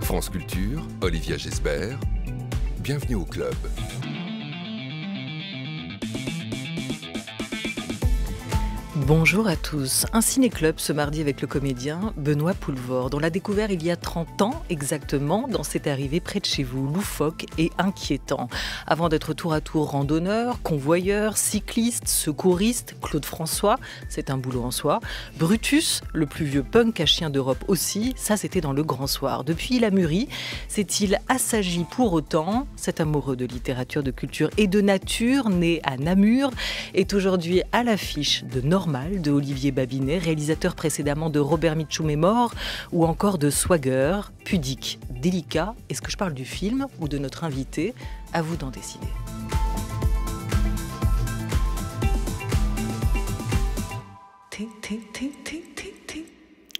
France Culture, Olivia Gesbert, bienvenue au club. Bonjour à tous. Un ciné-club ce mardi avec le comédien Benoît Poulvord. dont l'a découvert il y a 30 ans exactement dans cette arrivée près de chez vous, loufoque et inquiétant. Avant d'être tour à tour randonneur, convoyeur, cycliste, secouriste, Claude François, c'est un boulot en soi. Brutus, le plus vieux punk à chien d'Europe aussi, ça c'était dans le grand soir. Depuis, il a mûri. S'est-il assagi pour autant Cet amoureux de littérature, de culture et de nature, né à Namur, est aujourd'hui à l'affiche de Norma de Olivier Babinet, réalisateur précédemment de Robert Mitchum est mort, ou encore de Swagger, pudique, délicat. Est-ce que je parle du film ou de notre invité À vous d'en décider.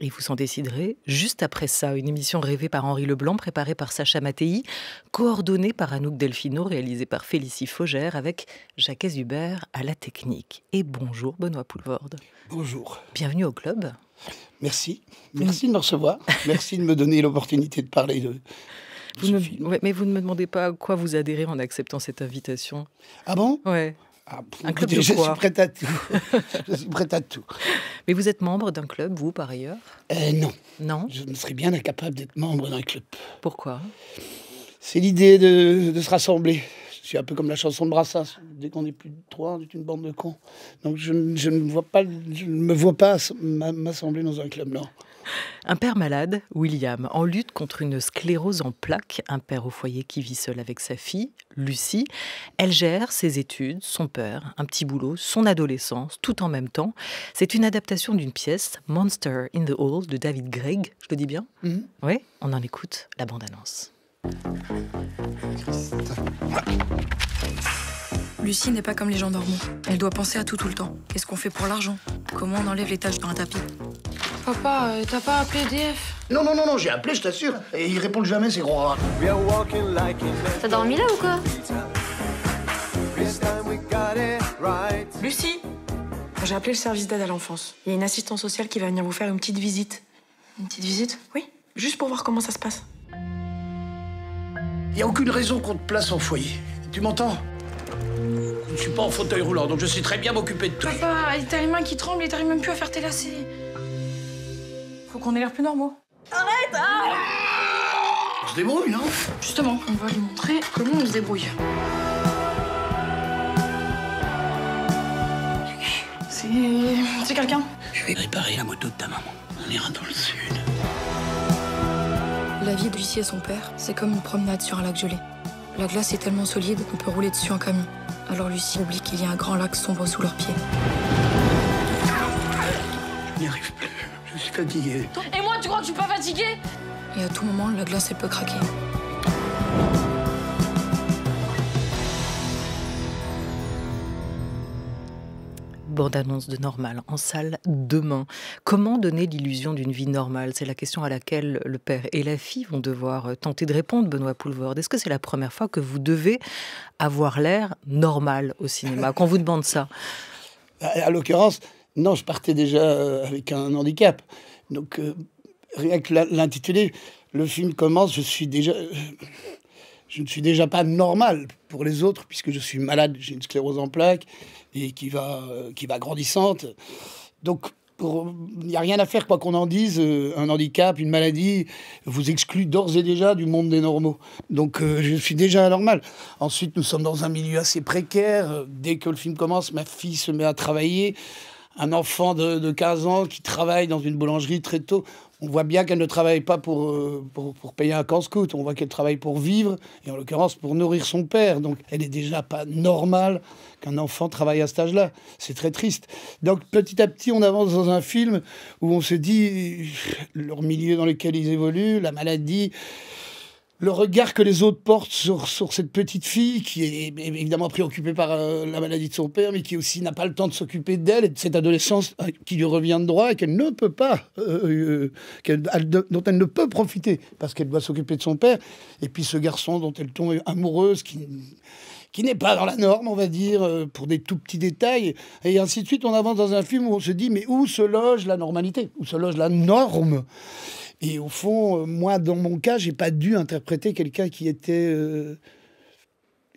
Et vous en déciderez juste après ça, une émission rêvée par Henri Leblanc, préparée par Sacha Matei coordonnée par Anouk Delfino, réalisée par Félicie Faugère, avec Jacques Hubert à la technique. Et bonjour Benoît Poulvorde. Bonjour. Bienvenue au club. Merci. Merci de me recevoir. Merci de me donner l'opportunité de parler de, vous mais vous ne me demandez pas à quoi vous adhérez en acceptant cette invitation. Ah bon Ouais. Ah, un club je suis prête à tout. je suis prête à tout. Mais vous êtes membre d'un club, vous, par ailleurs euh, Non. Non Je ne serais bien incapable d'être membre d'un club. Pourquoi C'est l'idée de, se rassembler. C'est un peu comme la chanson de Brassens. Dès qu'on est plus de trois, on est une bande de cons. Donc je, ne vois pas, je ne me vois pas m'assembler dans un club, non. Un père malade, William, en lutte contre une sclérose en plaques, un père au foyer qui vit seul avec sa fille, Lucie. Elle gère ses études, son père, un petit boulot, son adolescence, tout en même temps. C'est une adaptation d'une pièce, Monster in the Hall, de David Gregg, je le dis bien mhm. Oui, on en écoute la bande-annonce. Lucie n'est pas comme les gens dormants. Elle doit penser à tout tout le temps. Qu'est-ce qu'on fait pour l'argent Comment on enlève les tâches un tapis Papa, euh, t'as pas appelé DF Non, non, non, non, j'ai appelé, je t'assure. Et ils répondent jamais, c'est gros T'as dormi là ou quoi Lucie J'ai appelé le service d'aide à l'enfance. Il y a une assistante sociale qui va venir vous faire une petite visite. Une petite visite Oui, juste pour voir comment ça se passe. Il n'y a aucune raison qu'on te place en foyer. Tu m'entends je ne suis pas en fauteuil roulant, donc je sais très bien m'occuper de tout. Papa, t'as les mains qui tremblent et t'arrives même plus à faire tes lacets. Faut qu'on ait l'air plus normaux. Arrête ah On se débrouille, non Justement, on va lui montrer comment on se débrouille. C'est... c'est quelqu'un Je vais réparer la moto de ta maman. On ira dans le sud. La vie d'huissier et son père, c'est comme une promenade sur un lac gelé. La glace est tellement solide qu'on peut rouler dessus en camion. Alors Lucie oublie qu'il y a un grand lac sombre sous leurs pieds. Je n'y arrive plus. Je suis fatiguée. Et moi, tu crois que je suis pas fatiguée Et à tout moment, la glace, elle peut craquer. bande-annonce de Normal en salle demain. Comment donner l'illusion d'une vie normale C'est la question à laquelle le père et la fille vont devoir euh, tenter de répondre, Benoît Poulvord. Est-ce que c'est la première fois que vous devez avoir l'air normal au cinéma Qu'on vous demande ça À l'occurrence, non, je partais déjà euh, avec un handicap. Donc, euh, rien que l'intitulé, le film commence, je suis déjà je ne suis déjà pas normal pour les autres, puisque je suis malade, j'ai une sclérose en plaques, et qui va, euh, qui va grandissante. Donc, il n'y a rien à faire, quoi qu'on en dise. Euh, un handicap, une maladie, vous exclut d'ores et déjà du monde des normaux. Donc, euh, je suis déjà anormal. Ensuite, nous sommes dans un milieu assez précaire. Dès que le film commence, ma fille se met à travailler un enfant de, 15 ans qui travaille dans une boulangerie très tôt, on voit bien qu'elle ne travaille pas pour, euh, pour, payer un camp scout, On voit qu'elle travaille pour vivre et en l'occurrence pour nourrir son père. Donc elle n'est déjà pas normale qu'un enfant travaille à cet âge-là. C'est très triste. Donc petit à petit, on avance dans un film où on se dit leur milieu dans lequel ils évoluent, la maladie le regard que les autres portent sur, sur cette petite fille qui est évidemment préoccupée par euh, la maladie de son père, mais qui aussi n'a pas le temps de s'occuper d'elle et de cette adolescence euh, qui lui revient de droit et qu'elle ne peut pas, euh, dont elle ne peut profiter parce qu'elle doit s'occuper de son père. Et puis ce garçon dont elle tombe amoureuse, qui, qui n'est pas dans la norme, on va dire, pour des tout petits détails. Et ainsi de suite, on avance dans un film où on se dit, mais où se loge la normalité Où se loge la norme et au fond, euh, moi, dans mon cas, j'ai pas dû interpréter quelqu'un qui était, euh,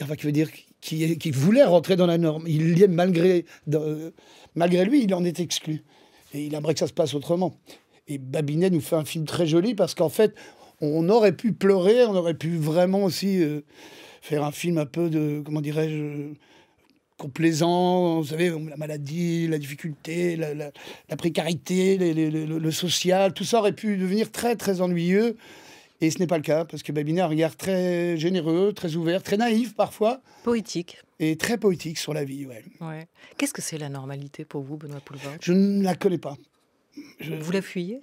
enfin, qui veut dire, qui, voulait rentrer dans la norme. Il y malgré, euh, malgré lui, il en est exclu. Et il aimerait que ça se passe autrement. Et Babinet nous fait un film très joli parce qu'en fait, on aurait pu pleurer, on aurait pu vraiment aussi faire un film un peu de, comment dirais-je, complaisant, vous savez, la maladie, la difficulté, la, précarité, le, social, tout ça aurait pu devenir très, très ennuyeux. Et ce n'est pas le cas, parce que Babinet a un regard très généreux, très ouvert, très naïf parfois. Poétique. Et très poétique sur la vie, ouais. Qu'est-ce que c'est la normalité pour vous, Benoît Poulvin Je ne la connais pas. Vous la fuyez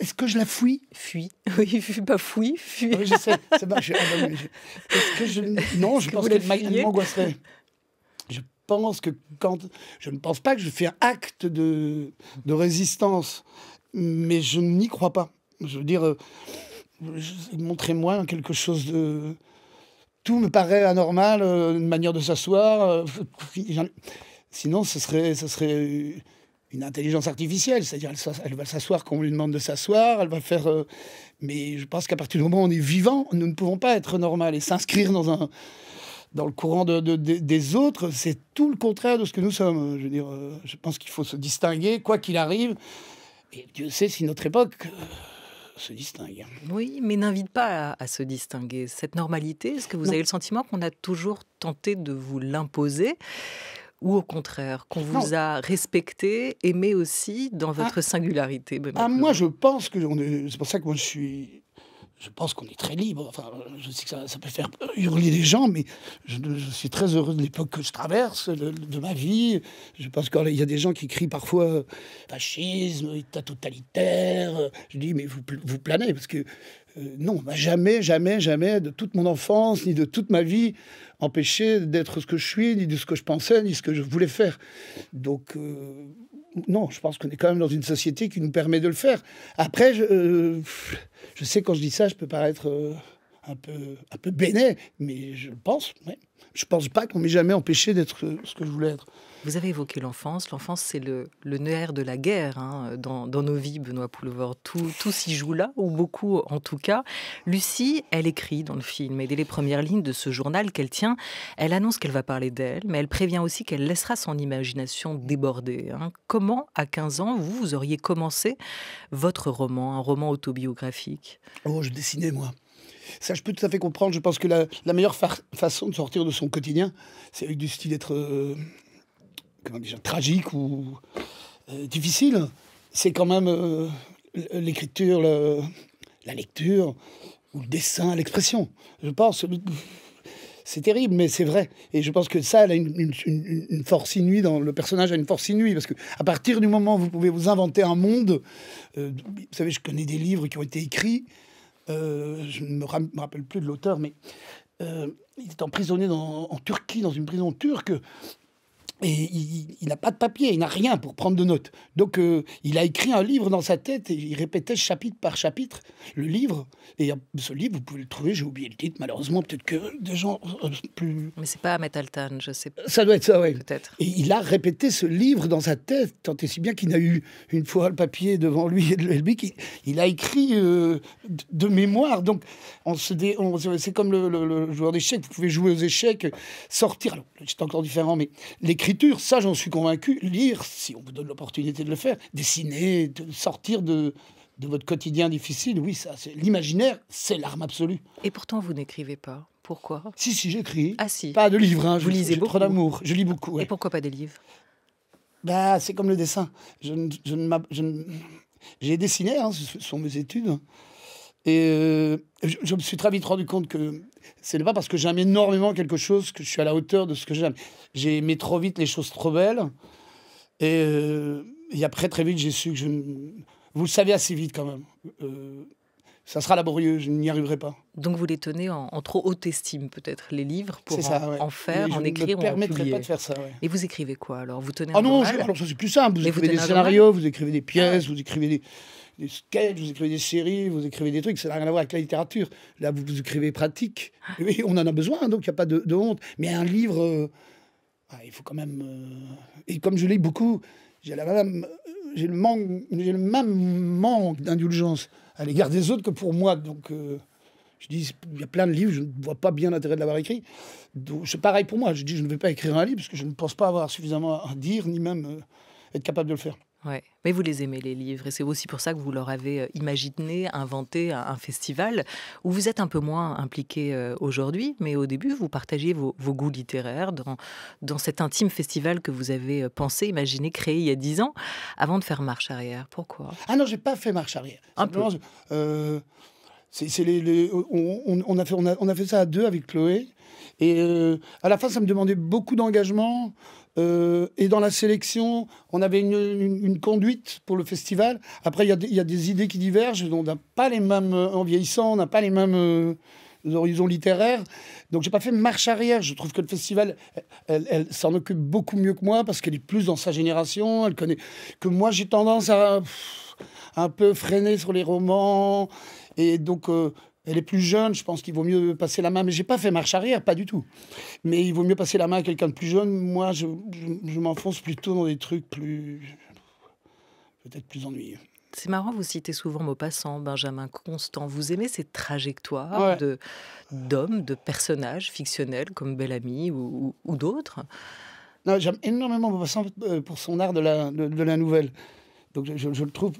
est-ce que je la fuis Fuis. Oui, pas fouille, fuis. Ah oui, je sais. Est-ce Non, je pense que qu'elle m'angoisserait que quand. Je ne pense pas que je fais acte de, de résistance, mais je n'y crois pas. Je veux dire, euh, montrez-moi quelque chose de. Tout me paraît anormal, euh, une manière de s'asseoir. Euh, sinon, ce serait, ce serait une intelligence artificielle, c'est-à-dire elle, va s'asseoir quand on lui demande de s'asseoir, elle va faire. mais je pense qu'à partir du moment où on est vivant, nous ne pouvons pas être normal et s'inscrire dans un dans le courant de, des autres, c'est tout le contraire de ce que nous sommes. Je veux dire, euh, je pense qu'il faut se distinguer, quoi qu'il arrive. Et Dieu sait si notre époque euh, se distingue. Oui, mais n'invite pas à, se distinguer. Cette normalité, est-ce que vous avez le sentiment qu'on a toujours tenté de vous l'imposer ou au contraire, qu'on vous a respecté, aimé aussi dans votre ah. singularité ah, Moi, je pense que... C'est pour ça que moi, je suis je pense qu'on est très libre. Enfin, je sais que ça, peut faire hurler les gens, mais je, suis très heureux de l'époque que je traverse, de, ma vie. Je pense qu'il y a des gens qui crient parfois euh, fascisme, état totalitaire. Je dis, mais vous, vous planez, parce que euh, non, jamais, jamais, jamais, de toute mon enfance, ni de toute ma vie, empêché d'être ce que je suis, ni de ce que je pensais, ni ce que je voulais faire. Donc, euh, non, je pense qu'on est quand même dans une société qui nous permet de le faire. Après, je, euh, sais quand je dis ça, je peux paraître euh, un peu, un béné, mais je pense. Je pense pas qu'on m'ait jamais empêché d'être ce que je voulais être. Vous avez évoqué l'enfance. L'enfance, c'est le, nerf de la guerre hein, dans, nos vies, Benoît Poulevard. Tout, tout s'y joue là, ou beaucoup en tout cas. Lucie, elle écrit dans le film, et dès les premières lignes de ce journal qu'elle tient, elle annonce qu'elle va parler d'elle, mais elle prévient aussi qu'elle laissera son imagination déborder. Hein. Comment, à 15 ans, vous, vous auriez commencé votre roman, un roman autobiographique Oh, je dessinais, moi. Ça, je peux tout à fait comprendre. Je pense que la, meilleure façon de sortir de son quotidien, c'est avec du style d'être... Euh, dire, tragique ou euh, difficile, c'est quand même euh, l'écriture, la lecture, ou le dessin, l'expression. Je pense. C'est terrible, mais c'est vrai. Et je pense que ça, a une, force inouïe dans le personnage a une force inouïe parce que à partir du moment où vous pouvez vous inventer un monde, euh, vous savez, je connais des livres qui ont été écrits. je ne me, rappelle plus de l'auteur, mais il est emprisonné en Turquie, dans une prison turque, et il n'a pas de papier, il n'a rien pour prendre de notes. Donc euh, il a écrit un livre dans sa tête et il répétait chapitre par chapitre le livre. Et euh, ce livre, vous pouvez le trouver, j'ai oublié le titre malheureusement, peut-être que des gens euh, plus... Mais c'est pas mettre Altan, je sais pas. Ça doit être ça, oui. Peut-être. Et il a répété ce livre dans sa tête, tant et si bien qu'il n'a eu une fois le papier devant lui et de qui il a écrit de mémoire. Donc on se c'est comme le, joueur d'échecs, vous pouvez jouer aux échecs, sortir... c'est encore différent, mais l'écrit ça j'en suis convaincu, lire, si on vous donne l'opportunité de le faire, dessiner, de sortir de, de votre quotidien difficile, oui, ça, c'est l'imaginaire, c'est l'arme absolue. Et pourtant, vous n'écrivez pas. Pourquoi Si, si, j'écris. Ah si. Pas de livres. Hein, je, lisez beaucoup. d'amour. Je lis beaucoup. Et pourquoi pas des livres Bah, c'est comme le dessin. Je, je, J'ai dessiné hein, ce sont mes études. Et euh, je, me suis très vite rendu compte que ce n'est pas parce que j'aime énormément quelque chose que je suis à la hauteur de ce que j'aime. J'ai aimé trop vite les choses trop belles. Et, euh, après, très vite, j'ai su que je. Vous le savez assez vite quand même. Euh, ça sera laborieux, je n'y arriverai pas. Donc vous les tenez en, trop haute estime, peut-être, les livres, pour en, en, faire, en écrire, me en publier. pas de faire ça. Et vous écrivez quoi alors Vous tenez Ah non, je, alors ça c'est plus simple. Vous écrivez des scénarios, vous écrivez des pièces, ah vous écrivez des des sketchs, vous écrivez des séries, vous écrivez des trucs, ça n'a rien à voir avec la littérature. Là, vous, écrivez pratique. Et ah. on en a besoin, donc il n'y a pas de, honte. Mais un livre, euh, ah, il faut quand même. Euh, et comme je lis beaucoup, j'ai la euh, j'ai le, manque, j'ai le même manque d'indulgence à l'égard des autres que pour moi. Donc. je dis, il y a plein de livres, je ne vois pas bien l'intérêt de l'avoir écrit. Donc, c'est pareil pour moi. Je dis, je ne vais pas écrire un livre parce que je ne pense pas avoir suffisamment à dire, ni même être capable de le faire. Ouais. Mais vous les aimez, les livres, et c'est aussi pour ça que vous leur avez euh, imaginé, inventé un, festival où vous êtes un peu moins impliqué euh, aujourd'hui, mais au début, vous partagez vos, goûts littéraires dans, dans cet intime festival que vous avez euh, pensé, imaginé, créé il y a dix ans, avant de faire marche arrière. Pourquoi Ah non, j'ai pas fait marche arrière. c'est, les, on, a fait, on, a, fait, ça à deux avec Chloé, et à la fin, ça me demandait beaucoup d'engagement. Euh, et dans la sélection, on avait une, conduite pour le festival. Après, il y, a des idées qui divergent. On n'a pas les mêmes, euh, en vieillissant, on n'a pas les mêmes euh, horizons littéraires. Donc, j'ai pas fait marche arrière. Je trouve que le festival, elle, s'en occupe beaucoup mieux que moi parce qu'elle est plus dans sa génération. Elle connaît que moi, j'ai tendance à, un peu freiner sur les romans. Et donc, elle est plus jeune, je pense qu'il vaut mieux passer la main. Mais j'ai pas fait marche arrière, pas du tout. Mais il vaut mieux passer la main à quelqu'un de plus jeune. Moi, je, m'enfonce plutôt dans des trucs plus. peut-être plus ennuyeux. C'est marrant, vous citez souvent Maupassant, Benjamin Constant. Vous aimez ces trajectoires de, d'hommes, de personnages fictionnels comme Bellamy ou, ou, d'autres J'aime énormément Maupassant euh, pour son art de la, nouvelle. Donc je, le trouve,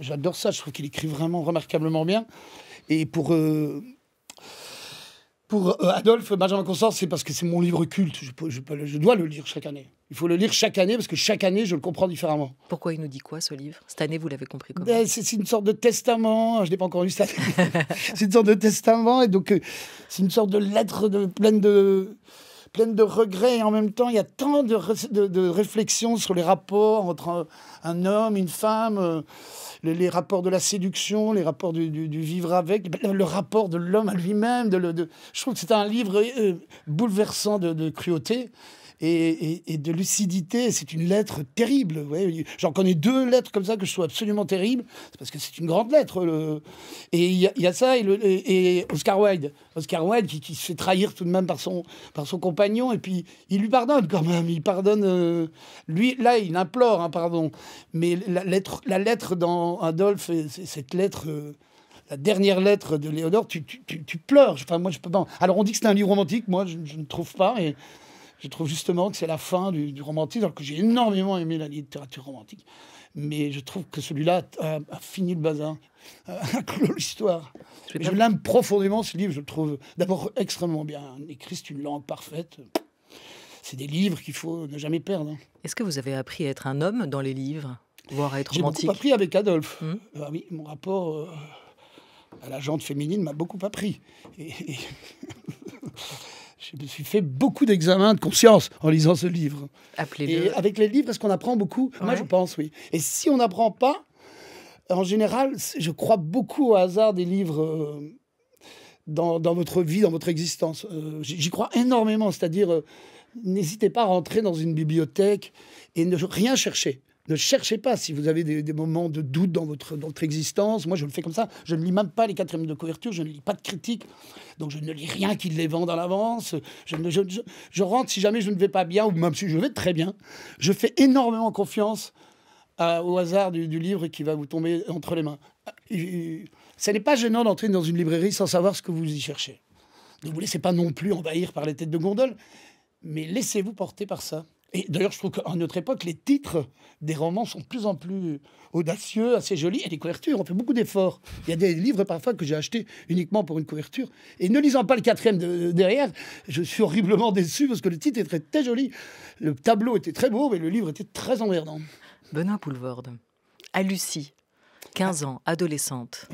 j'adore ça, je trouve qu'il écrit vraiment remarquablement bien. Et pour. Euh, pour euh, Adolphe, Benjamin Constant, c'est parce que c'est mon livre culte. Je, je, dois le lire chaque année. Il faut le lire chaque année parce que chaque année, je le comprends différemment. Pourquoi il nous dit quoi ce livre Cette année, vous l'avez compris comment ben, C'est une sorte de testament. Je n'ai pas encore lu cette année. c'est une sorte de testament et donc euh, c'est une sorte de lettre de, pleine de pleine de regrets. Et en même temps, il y a tant de, réflexions sur les rapports entre un, homme, une femme, euh, les, rapports de la séduction, les rapports du, vivre avec, le rapport de l'homme à lui-même. De, je trouve que c'est un livre euh, bouleversant de, cruauté et, de lucidité. C'est une lettre terrible. Ouais. J'en connais deux lettres comme ça que je sois absolument terrible. C'est parce que c'est une grande lettre. Le... Et il y, a ça et, et, Oscar Wilde. Oscar Wilde qui, se fait trahir tout de même par son, par son compagnon. Et puis il lui pardonne quand même. Il pardonne. Euh, lui, là, il implore un hein, pardon. Mais la lettre, la lettre dans Adolphe, cette lettre. Euh, la dernière lettre de Léodore, tu, tu, pleures. Enfin, moi, je peux pas. Alors, on dit que c'est un livre romantique. Moi, je, je ne trouve pas. Et je trouve justement que c'est la fin du, romantisme, alors que j'ai énormément aimé la littérature romantique. Mais je trouve que celui-là a, fini le bazar, euh, a clos l'histoire. Je, l'aime profondément, ce livre. Je le trouve d'abord extrêmement bien écrit. C'est une langue parfaite. C'est des livres qu'il faut ne jamais perdre. Hein. Est-ce que vous avez appris à être un homme dans les livres, voire à être romantique J'ai beaucoup appris avec Adolphe. Hmm ah oui, mon rapport euh, à la gente féminine m'a beaucoup appris. et je me suis fait beaucoup d'examens de conscience en lisant ce livre. Avec les livres, est-ce qu'on apprend beaucoup. Moi, je pense, oui. Et si on n'apprend pas, en général, je crois beaucoup au hasard des livres. Euh, dans, votre vie, dans votre existence. Euh, j'y crois énormément, c'est-à-dire euh, n'hésitez pas à rentrer dans une bibliothèque et ne rien chercher. Ne cherchez pas si vous avez des, moments de doute dans votre, dans existence. Moi, je le fais comme ça. Je ne lis même pas les quatrièmes de couverture, je ne lis pas de critiques. Donc, je ne lis rien qui les vend à l'avance. Je, rentre si jamais je ne vais pas bien, ou même si je vais très bien. Je fais énormément confiance euh, au hasard du, livre qui va vous tomber entre les mains. Euh, ce n'est pas gênant d'entrer dans une librairie sans savoir ce que vous y cherchez. Ne vous laissez pas non plus envahir par les têtes de gondole, mais laissez-vous porter par ça. Et d'ailleurs, je trouve qu'en notre époque, les titres des romans sont de plus en plus audacieux, assez jolis, a les couvertures, on fait beaucoup d'efforts. Il y a des livres parfois que j'ai achetés uniquement pour une couverture. Et ne lisant pas le quatrième de, derrière, je suis horriblement déçu parce que le titre était très joli. Le tableau était très beau, mais le livre était très emmerdant. Benoît Poulvorde, à Lucie, 15 ah. ans, adolescente.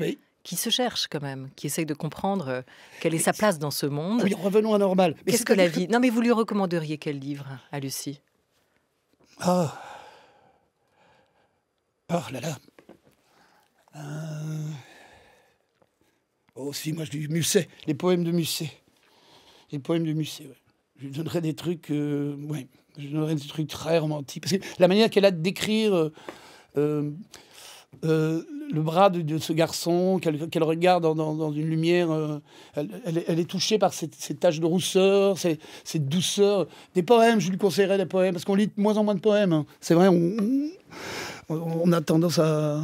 qui se cherche quand même, qui essaye de comprendre euh, quelle est sa place dans ce monde. Ah oui, revenons à normal. Qu'est-ce que la vie Non, mais vous lui recommanderiez quel livre à Lucie Oh. là là. Euh. Oh si, moi je dis Musset, les poèmes de Musset. Les poèmes de Musset, ouais. Je lui donnerais des trucs, euh, ouais, je donnerais des trucs très romantiques. Parce que la manière qu'elle a de décrire euh, le bras de, ce garçon qu'elle regarde dans, une lumière. Euh, elle, est touchée par cette, taches tache de rousseur, cette, cette, douceur. Des poèmes, je lui conseillerais des poèmes, parce qu'on lit de moins en moins de poèmes. Hein. C'est vrai, on, a tendance à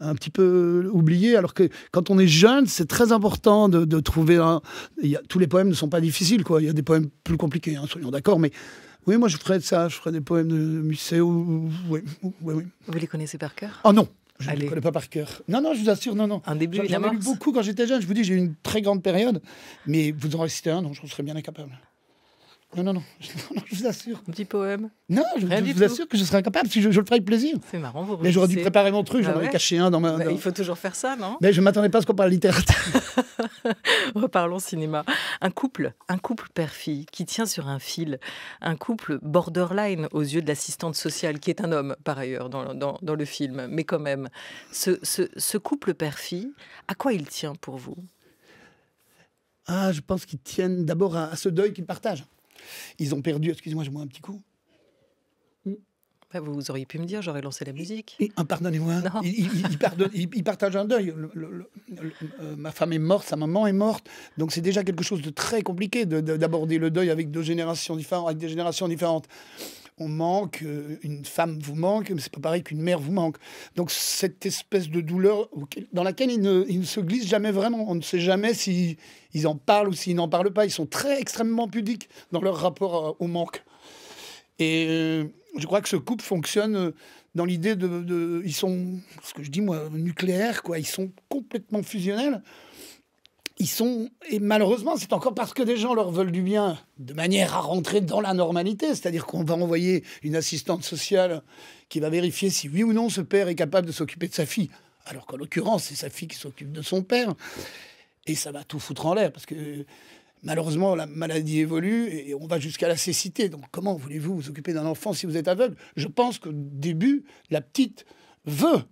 un petit peu oublier, alors que quand on est jeune, c'est très important de, trouver un... tous les poèmes ne sont pas difficiles, quoi. Il y a des poèmes plus compliqués, hein, soyons d'accord, mais... Oui, moi je ferais ça, je ferais des poèmes de Musset. Ou... Oui, oui, oui. Vous les connaissez par cœur Ah non, je ne connais pas par cœur. Non, non, je vous assure, non, non. Un début, J'en ai lu beaucoup quand j'étais jeune. Je vous dis, j'ai eu une très grande période. Mais vous en restez un donc je serais bien incapable. Non, non, non, je vous assure. Un petit poème Non, je, vous assure que je serais incapable si je, le ferais avec plaisir. C'est marrant, vous Mais j'aurais dû préparer mon truc, bah j'en avais caché un dans ma. Bah, il faut toujours faire ça, non Mais je ne m'attendais pas à ce qu'on parle littérature. Reparlons cinéma. Un couple, un couple père-fille qui tient sur un fil, un couple borderline aux yeux de l'assistante sociale, qui est un homme par ailleurs dans, dans, le film, mais quand même. Ce, ce, couple père-fille, à quoi il tient pour vous ah, je pense qu'ils tiennent d'abord à, à ce deuil qu'ils partagent. Ils ont perdu, excusez-moi, j'ai moins un petit coup. Bah, vous auriez pu me dire, j'aurais lancé la musique. Pardonnez-moi. Ils, hein. il, il partagent un deuil. Euh, ma femme est morte, sa maman est morte. Donc c'est déjà quelque chose de très compliqué d'aborder le deuil avec deux générations différentes, avec des générations différentes on manque, euh, une femme vous manque, mais c'est pas pareil qu'une mère vous manque. Donc cette espèce de douleur dans laquelle ils ne, se glissent jamais vraiment. On ne sait jamais s'ils ils en parlent ou s'ils n'en parlent pas. Ils sont très extrêmement pudiques dans leur rapport euh, au manque. Et euh, je crois que ce couple fonctionne dans l'idée de, Ils sont, ce que je dis moi, nucléaire quoi. Ils sont complètement fusionnels ils sont. Et malheureusement, c'est encore parce que des gens leur veulent du bien, de manière à rentrer dans la normalité. C'est-à-dire qu'on va envoyer une assistante sociale qui va vérifier si oui ou non ce père est capable de s'occuper de sa fille. Alors qu'en l'occurrence, c'est sa fille qui s'occupe de son père. Et ça va tout foutre en l'air parce que. Malheureusement, la maladie évolue et on va jusqu'à la cécité. Donc, comment voulez-vous vous occuper d'un enfant si vous êtes aveugle Je pense qu'au début, la petite veut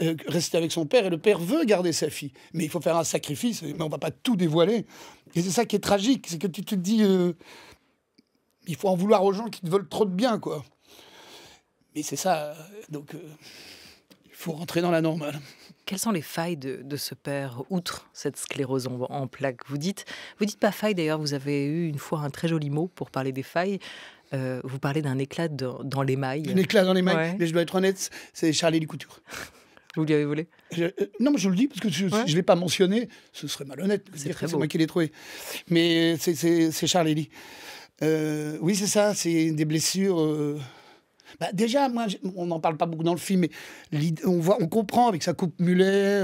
euh, rester avec son père et le père veut garder sa fille. Mais il faut faire un sacrifice, mais on va pas tout dévoiler. Et c'est ça qui est tragique, c'est que tu te dis, euh, il faut en vouloir aux gens qui te veulent trop de bien, quoi. Mais c'est ça, euh, donc il faut rentrer dans la normale. Quelles sont les failles de, de ce père, outre cette sclérose en, en plaques Vous dites, vous dites pas faille d'ailleurs, vous avez eu une fois un très joli mot pour parler des failles. vous parlez d'un éclat dans, l'émail. les mailles. Un éclat dans les mailles, mais je dois être honnête, c'est Charlie du Couture. Vous lui avez volé euh, Non, mais je le dis parce que je ne l'ai pas mentionné. Ce serait malhonnête de dire que c'est moi qui l'ai trouvé. Mais c'est Charles élie euh, oui, c'est ça, c'est des blessures. Euh, bah, déjà, moi, on n'en parle pas beaucoup dans le film, mais on, voit, on comprend avec sa coupe mulet.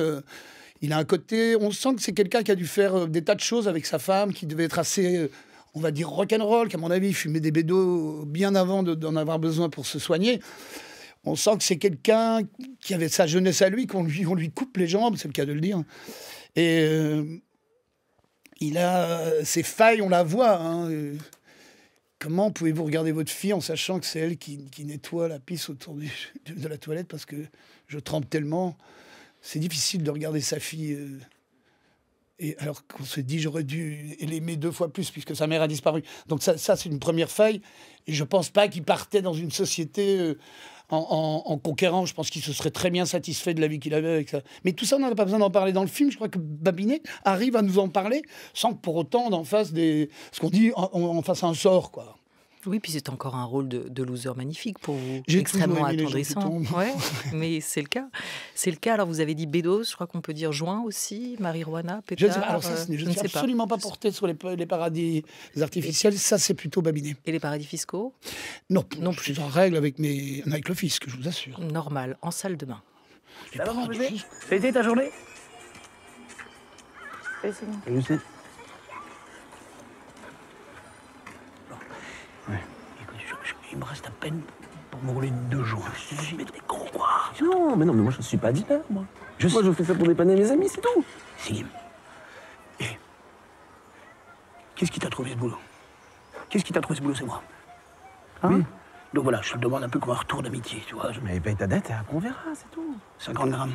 il a un côté. On sent que c'est quelqu'un qui a dû faire des tas de choses avec sa femme, qui devait être assez on va dire rock'n'roll, à mon avis, fumait des bédos bien avant d'en avoir besoin pour se soigner on sent que c'est quelqu'un qui avait sa jeunesse à lui, qu'on lui, on lui coupe les jambes, c'est le cas de le dire. Et euh, il a ses failles, on la voit. Hein, euh. Comment pouvez-vous regarder votre fille en sachant que c'est elle qui, nettoie la pisse autour de la toilette parce que je trempe tellement C'est difficile de regarder sa fille. Euh. et alors qu'on se dit, j'aurais dû l'aimer deux fois plus puisque sa mère a disparu. Donc ça, c'est une première faille. Et je ne pense pas qu'il partait dans une société en, conquérant. Je pense qu'il se serait très bien satisfait de la vie qu'il avait avec ça. Mais tout ça, on n'a pas besoin d'en parler dans le film. Je crois que Babinet arrive à nous en parler sans pour autant d'en face ce qu'on dit, en, fasse un sort, quoi. Oui, puis c'est encore un rôle de, loser magnifique pour vous, extrêmement attendrissant. Ouais, mais c'est le cas. C'est le cas. Alors vous avez dit Bédos, je crois qu'on peut dire Joint aussi, Marijuana, Pétard. Je, ne suis absolument pas. porté sur les, paradis artificiels. ça, c'est plutôt babiné. Et les paradis fiscaux Non, non je suis en règle avec, mes, avec le fisc, je vous assure. Normal, en salle de bain. Ça pas mon C'était ta journée bon. Il me reste à peine pour me rouler deux jours. Ah, mais t'es con, quoi Non, mais non, mais moi, je ne suis pas dealer, moi. Je moi, je fais ça pour dépanner mes amis, c'est tout. Si. Et... Eh, qu'est-ce qui t'a trouvé ce boulot Qu'est-ce qui t'a trouvé ce boulot, c'est moi hein Donc voilà, je te demande un peu comme un retour d'amitié, tu vois. Je... Mais paye ta dette et on verra, c'est tout. 50 grammes.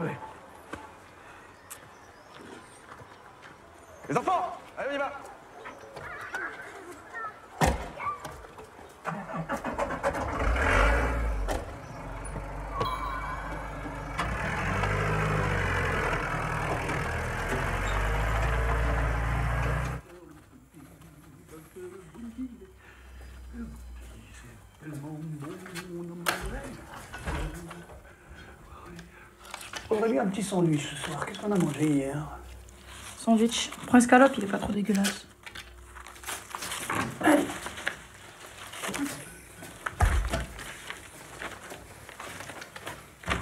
Oui. Les enfants Allez, on y va un petit sandwich ce soir. Qu'est-ce qu'on a mangé hier Sandwich. Prends escalope, il est pas trop dégueulasse.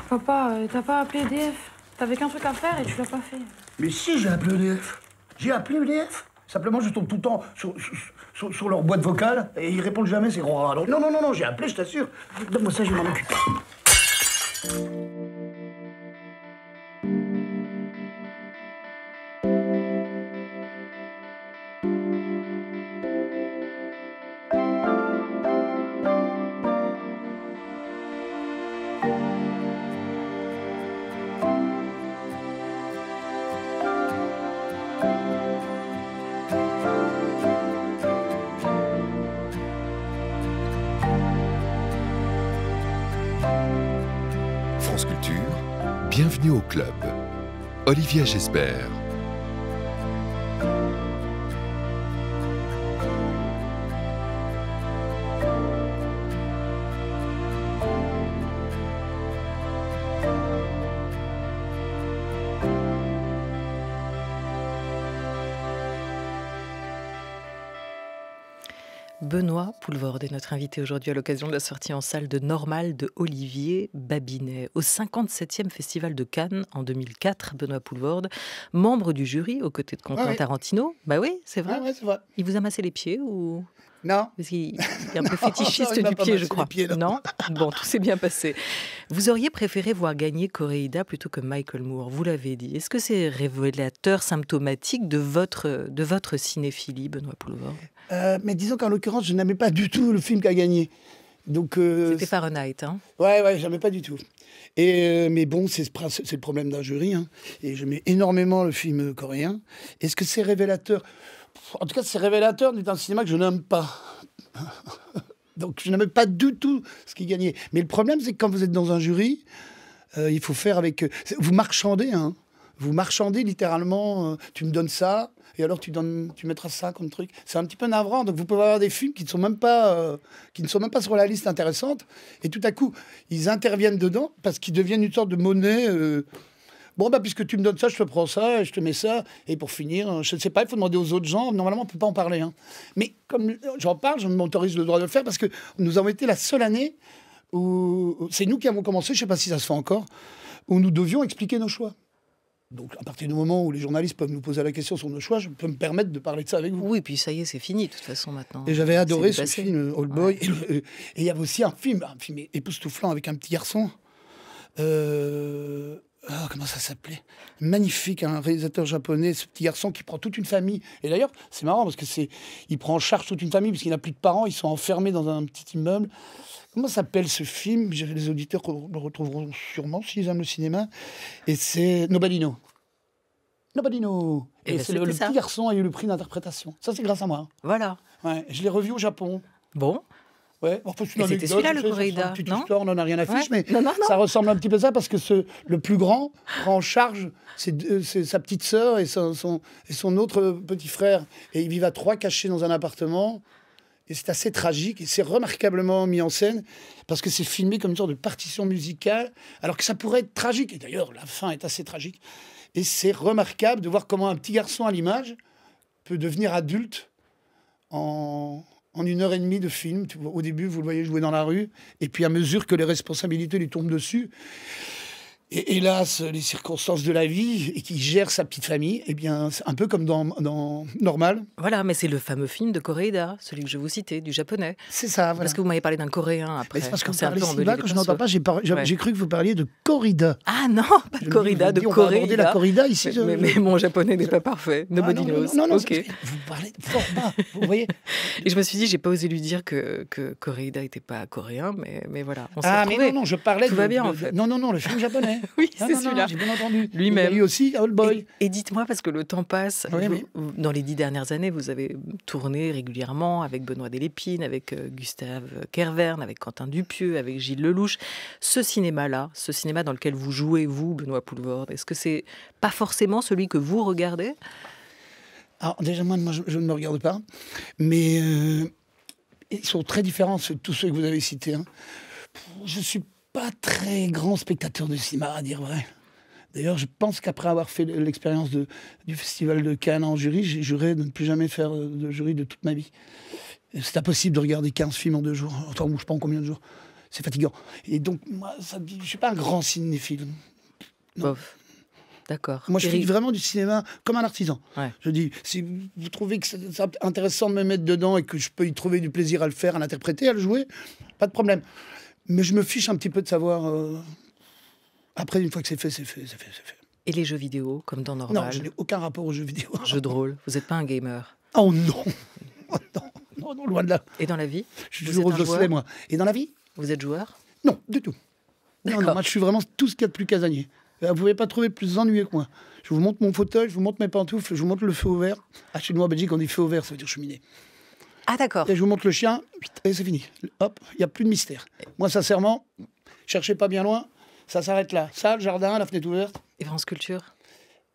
Papa, euh, t'as pas appelé EDF T'avais qu'un truc à faire et tu l'as pas fait. Mais si, j'ai appelé EDF. J'ai appelé EDF. Simplement, je tombe tout le temps sur, leur boîte vocale et ils répondent jamais, c'est gros. Non, non, non, non, j'ai appelé, je t'assure. Donne-moi ça, je vais m'en occuper. Club. Olivia Benoît Poulvorde est notre invité aujourd'hui à l'occasion de la sortie en salle de Normal de Olivier Babinet. Au 57e Festival de Cannes en 2004, Benoît Poulvorde, membre du jury aux côtés de Quentin Tarantino, bah oui, c'est vrai. Il vous a massé les pieds ou non. Parce qu'il est un peu fétichiste du pied, je crois. non, Bon, tout s'est bien passé. Vous auriez préféré voir gagner Coréida plutôt que Michael Moore, vous l'avez dit. Est-ce que c'est révélateur, symptomatique de votre, de votre cinéphilie, Benoît Poulvord euh, Mais disons qu'en l'occurrence, je n'aimais pas du tout le film qu'a gagné. Donc, euh, C'était Fahrenheit, hein Ouais, ouais, j'aimais pas du tout. Et, euh, mais bon, c'est le problème d'un jury. Hein. Et j'aimais énormément le film coréen. Est-ce que c'est révélateur en tout cas, c'est révélateur d'un cinéma que je n'aime pas. Donc, je n'aime pas du tout ce qui gagnait. Mais le problème, c'est que quand vous êtes dans un jury, euh, il faut faire avec. Euh, vous marchandez, hein. Vous marchandez littéralement. Euh, tu me donnes ça, et alors tu, donnes, tu mettras ça comme truc. C'est un petit peu navrant. Donc, vous pouvez avoir des films qui ne sont même pas, qui ne sont même pas sur la liste intéressante, et tout à coup, ils interviennent dedans parce qu'ils deviennent une sorte de monnaie. Bon, bah, puisque tu me donnes ça, je te prends ça, je te mets ça. Et pour finir, euh, je ne sais pas, il faut demander aux autres gens. Normalement, on ne peut pas en parler. Hein. Mais comme j'en parle, je m'autorise le droit de le faire parce que nous avons été la seule année où. C'est nous qui avons commencé, je ne sais pas si ça se fait encore, où nous devions expliquer nos choix. Donc, à partir du moment où les journalistes peuvent nous poser la question sur nos choix, je peux me permettre de parler de ça avec vous. Oui, puis ça y est, c'est fini, de toute façon, maintenant. Et j'avais adoré ce film, Old Boy. Et il y avait aussi un film, un film époustouflant avec un petit garçon. Euh, Oh, comment ça s'appelait Magnifique, un réalisateur japonais, ce petit garçon qui prend toute une famille. Et d'ailleurs, c'est marrant parce que c'est, il prend en charge toute une famille parce qu'il n'a plus de parents, ils sont enfermés dans un petit immeuble. Comment s'appelle ce film Les auditeurs le retrouveront sûrement s'ils aiment le cinéma. Et c'est Nobadino. Nobadino. Eh Et, Et ben, c'est le, petit garçon a eu le prix d'interprétation. Ça, c'est grâce à moi. Hein. Voilà. je l'ai revu au Japon. Bon. Ouais. C'était celui-là, le corrida. Petite non on n'en a rien à mais ça ressemble un petit peu à ça parce que ce, le plus grand prend en charge ses, euh, sa petite sœur et son, et son autre petit frère. Et ils vivent à trois cachés dans un appartement. Et c'est assez tragique et c'est remarquablement mis en scène parce que c'est filmé comme une sorte de partition musicale, alors que ça pourrait être tragique. Et d'ailleurs, la fin est assez tragique. Et c'est remarquable de voir comment un petit garçon à l'image peut devenir adulte en, en une heure et demie de film. Au début, vous le voyez jouer dans la rue, et puis à mesure que les responsabilités lui tombent dessus, et hélas, les circonstances de la vie et qui gère sa petite famille, eh bien, c'est un peu comme dans, Normal. Voilà, mais c'est le fameux film de Koreeda, celui que je vous citais, du japonais. C'est ça, Parce que vous m'avez parlé d'un coréen après. C'est parce que je n'entends pas, j'ai cru que vous parliez de Corrida. Ah non, pas de Corrida, de Corrida. la Corrida ici. Mais, mon japonais n'est pas parfait, ah nobody non, Non, non, vous parlez fort bas, vous voyez. Et je me suis dit, j'ai pas osé lui dire que, que n'était pas coréen, mais, mais voilà, Ah mais non, non, je parlais... Tout bien Non, non, non, le film japonais. oui, c'est celui-là. Lui-même. aussi, Old Boy. Et, dites-moi, parce que le temps passe, dans les dix dernières années, vous avez tourné régulièrement avec Benoît Delépine, avec euh, Gustave Kervern, avec Quentin Dupieux, avec Gilles Lelouch. Ce cinéma-là, ce cinéma dans lequel vous jouez, vous, Benoît Poulvord, est-ce que c'est pas forcément celui que vous regardez alors déjà, moi, je, ne me regarde pas, mais euh, ils sont très différents, tous ceux que vous avez cités. Hein. Je suis pas très grand spectateur de cinéma, à dire vrai. D'ailleurs, je pense qu'après avoir fait l'expérience du festival de Cannes en jury, j'ai juré de ne plus jamais faire euh, de jury de toute ma vie. C'est impossible de regarder 15 films en deux jours. Attends, je ne sais pas en combien de jours. C'est fatigant. Et donc, moi, ça, je ne suis pas un grand cinéphile. Bof. D'accord. Moi, je fais vraiment du cinéma comme un artisan. Je dis, si vous trouvez que c'est intéressant de me mettre dedans et que je peux y trouver du plaisir à le faire, à l'interpréter, à le jouer, pas de problème. Mais je me fiche un petit peu de savoir. Euh, après, une fois que c'est fait, c'est fait, c'est fait, c'est fait. Et les jeux vidéo, comme dans Normal Non, je n'ai aucun rapport aux jeux vidéo. Jeu drôle. vous n'êtes pas un gamer Oh non oh, non. loin de là. Et dans la vie Je suis toujours au moi. Et dans la vie Vous êtes joueur Non, du tout. Non, non, moi, je suis vraiment tout ce qu'il y a de plus casanier. Euh, vous ne pouvez pas trouver plus ennuyé que moi. Je vous montre mon fauteuil, je vous montre mes pantoufles, je vous montre le feu au vert. Ah, chez nous, en Belgique, on dit feu au vert, ça veut dire cheminée. Ah d'accord. Et je vous montre le chien, et c'est fini. Hop, il n'y a plus de mystère. Moi, sincèrement, cherchez pas bien loin, ça s'arrête là. Ça, le jardin, la fenêtre ouverte. Et France Culture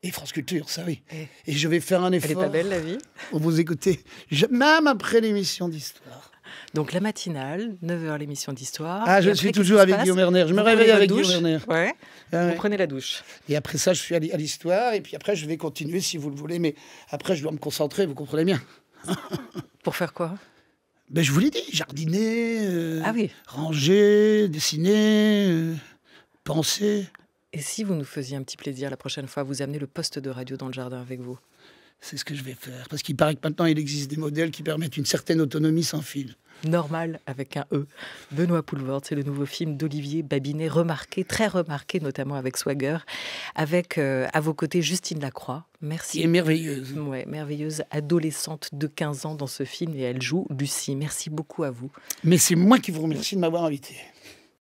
et France Culture, ça oui. Et, je vais faire un effort. Elle est pas belle la vie on vous écouter, même après l'émission d'histoire. Donc la matinale, 9h l'émission d'histoire. Ah, je suis toujours avec Guillaume Werner. Je me réveille avec Guillaume Werner. Ouais. Vous prenez la douche. Et après ça, je suis à l'histoire. Et puis après, je vais continuer si vous le voulez. Mais après, je dois me concentrer, vous comprenez bien. Pour faire quoi ben, Je vous l'ai dit, jardiner, euh, ah ranger, dessiner, euh, penser. Et si vous nous faisiez un petit plaisir la prochaine fois, vous amenez le poste de radio dans le jardin avec vous C'est ce que je vais faire, parce qu'il paraît que maintenant il existe des modèles qui permettent une certaine autonomie sans fil normal avec un E. Benoît Poulvord, c'est le nouveau film d'Olivier Babinet, remarqué, très remarqué, notamment avec Swagger, avec euh, à vos côtés Justine Lacroix. Merci. Et merveilleuse. Ouais, merveilleuse adolescente de 15 ans dans ce film et elle joue Lucie. Merci beaucoup à vous. Mais c'est moi qui vous remercie de m'avoir invité.